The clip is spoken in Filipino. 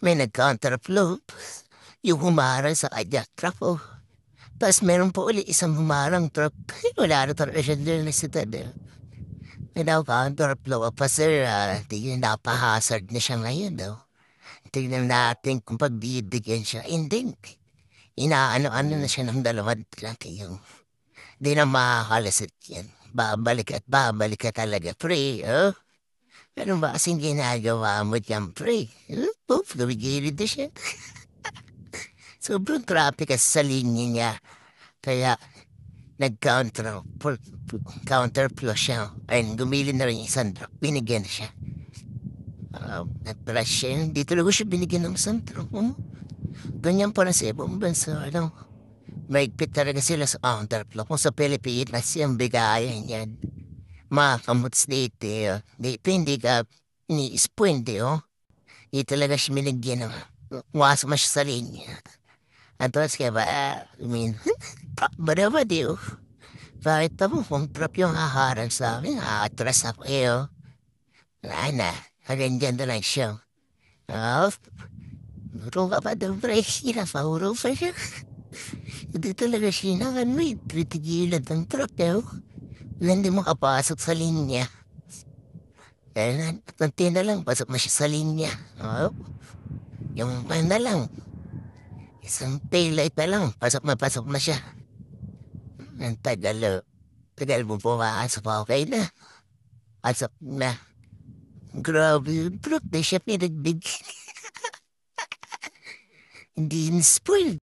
May nag-counterflow. Yung humarang sa kanya, trapo. Oh. Tapos meron po uli isang humarang trop. Wala na talaga siya doon na si Tadel. Eh. May na-counterflow pa sir. Uh, ah, tingin napahazard na siya ngayon daw. Oh. No? Tingnan natin kung pagbibigyan siya. Hindi. Inaano-ano na siya ng dalawang lang kayo. Hindi na makakalasit yan. Babalik at babalik ka talaga, Free, oh. Pero ba kasing ginagawa mo dyan, pre? Poof, lumigilid na siya. Sobrang traffic kasi sa linya niya. Kaya, nag-counter counter flow siya. Ayun, gumilid na rin yung isang drop. Binigyan na siya. Um, Nag-brush siya. Hindi talaga siya binigyan ng isang drop. Um, ganyan po na sa ibang bansa. Ano, maigpit talaga sila sa counter flow. Kung sa Pilipinas, yung bigayan yan. Makamutsdete eh, och dipindiga ni ispunde eh, och di talaga siya binigyan ng waso mas sa linya. At tapos kaya ba, ah, I mean, baraba di oh. Bakit pa mo kung prop yung haharang sa akin, atras ako eh oh. Wala na, nandiyan na lang siya. Oh, Nurong ka pa ng presira, pauro pa siya. Hindi talaga sinangan mo, ititigilan eh. ng trap eh oh na hindi makapasok sa linya. Dahil nanti na lang, pasok na siya sa linya. Oh. Yung pan na lang. Isang taillight na lang, pasok na pasok na siya. Ang tagal, oh. tagal mo pumasok pa, okay na. Pasok na. Grabe, brook na siya pinagbigyan. Hindi spoiled.